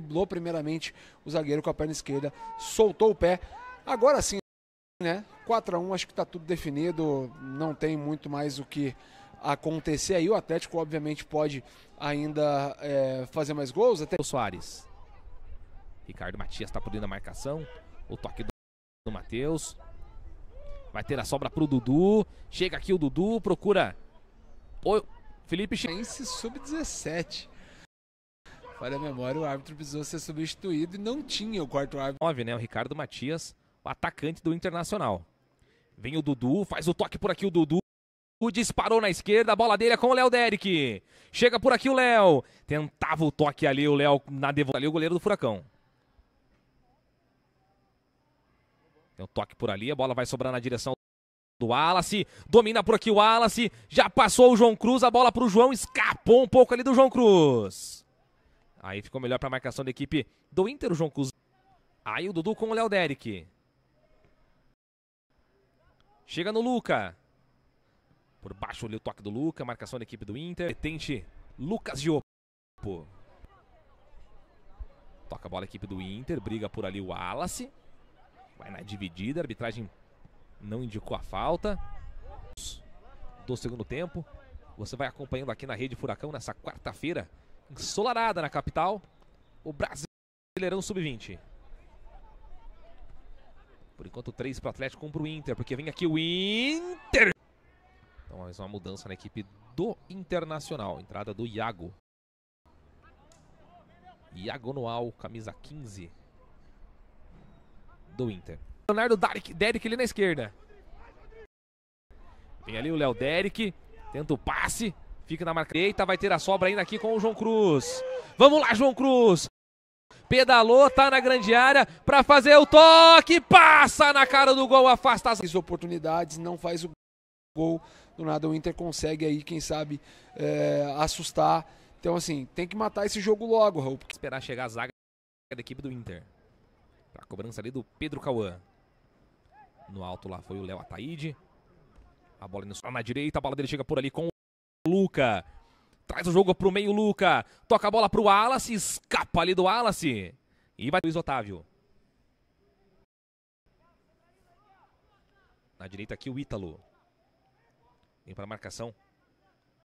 driblou primeiramente o zagueiro com a perna esquerda, soltou o pé. Agora sim, né? 4 a 1 acho que está tudo definido, não tem muito mais o que acontecer aí. O Atlético, obviamente, pode ainda é, fazer mais gols. Até... O Soares. Ricardo Matias está podendo a marcação. O toque do, do Matheus. Vai ter a sobra pro Dudu. Chega aqui o Dudu, procura. Oi, Felipe Chense sub-17. Para a memória, o árbitro precisou ser substituído e não tinha o quarto árbitro. 9, né? O Ricardo Matias, o atacante do Internacional. Vem o Dudu, faz o toque por aqui o Dudu. O disparou na esquerda, a bola dele é com o Léo Derek. Chega por aqui o Léo. Tentava o toque ali, o Léo na devolução. Ali o goleiro do Furacão. Tem um toque por ali, a bola vai sobrar na direção do Wallace. Domina por aqui o Wallace. Já passou o João Cruz, a bola para o João. Escapou um pouco ali do João Cruz. Aí ficou melhor para a marcação da equipe do Inter, o João Cus. Aí o Dudu com o Léo Derek. Chega no Luca. Por baixo ali o toque do Luca, marcação da equipe do Inter. Tente Lucas Diopo. Toca a bola a equipe do Inter, briga por ali o Wallace. Vai na dividida, a arbitragem não indicou a falta. Do segundo tempo, você vai acompanhando aqui na Rede Furacão nessa quarta-feira ensolarada na capital, o Brasileirão Sub-20. Por enquanto, 3 para o Atlético, 1 para o Inter, porque vem aqui o Inter. Então, mais uma mudança na equipe do Internacional. Entrada do Iago. Iago Noal, camisa 15 do Inter. Leonardo Derek, Derek ali na esquerda. Vem ali o Léo Derek. Tenta o passe. Fica na marca direita, vai ter a sobra ainda aqui com o João Cruz. Vamos lá, João Cruz. Pedalou, tá na grande área para fazer o toque, passa na cara do gol, afasta as oportunidades, não faz o gol. Do nada o Inter consegue aí, quem sabe, é, assustar. Então, assim, tem que matar esse jogo logo, Raul. Esperar chegar a zaga da equipe do Inter. Pra cobrança ali do Pedro Cauã. No alto lá foi o Léo Ataíde. A bola indo só na direita, a bola dele chega por ali com Luca. Traz o jogo pro meio, Luca. Toca a bola pro Wallace. Escapa ali do Wallace. E vai Luiz Otávio. Na direita aqui o Ítalo. Vem para a marcação